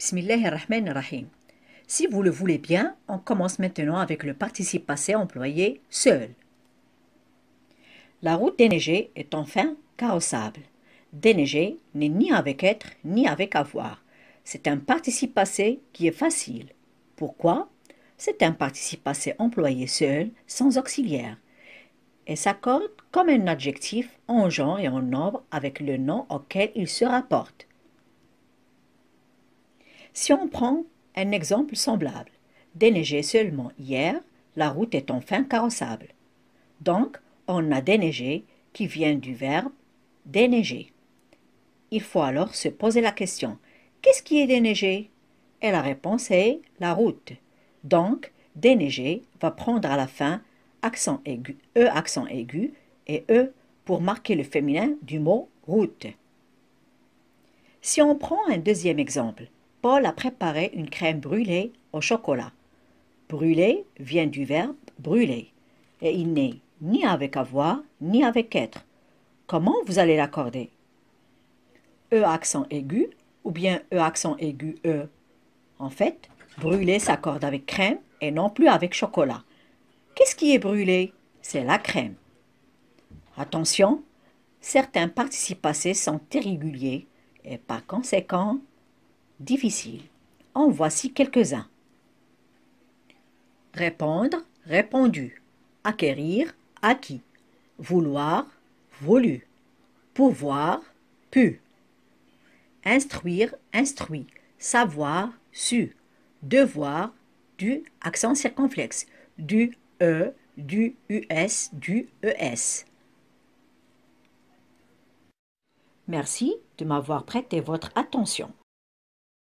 Bismillah Si vous le voulez bien, on commence maintenant avec le participe passé employé seul. La route déneigée est enfin carrossable. Déneiger n'est ni avec être ni avec avoir. C'est un participe passé qui est facile. Pourquoi C'est un participe passé employé seul, sans auxiliaire, et s'accorde comme un adjectif en genre et en nombre avec le nom auquel il se rapporte. Si on prend un exemple semblable, déneigé seulement hier, la route est enfin carrossable. Donc, on a déneigé qui vient du verbe déneiger. Il faut alors se poser la question qu'est-ce qui est déneigé Et la réponse est la route. Donc, déneiger va prendre à la fin e accent aigu et e pour marquer le féminin du mot route. Si on prend un deuxième exemple, Paul a préparé une crème brûlée au chocolat. Brûler vient du verbe brûler, et il n'est ni avec avoir ni avec être. Comment vous allez l'accorder E accent aigu ou bien E accent aigu E En fait, brûler s'accorde avec crème et non plus avec chocolat. Qu'est-ce qui est brûlé C'est la crème. Attention, certains participes passés sont irréguliers et par conséquent, Difficile. En voici quelques-uns. Répondre, répondu. Acquérir, acquis. Vouloir, voulu. Pouvoir, pu. Instruire, instruit. Savoir, su. Devoir, du accent circonflexe. Du E, du US, du ES. Merci de m'avoir prêté votre attention.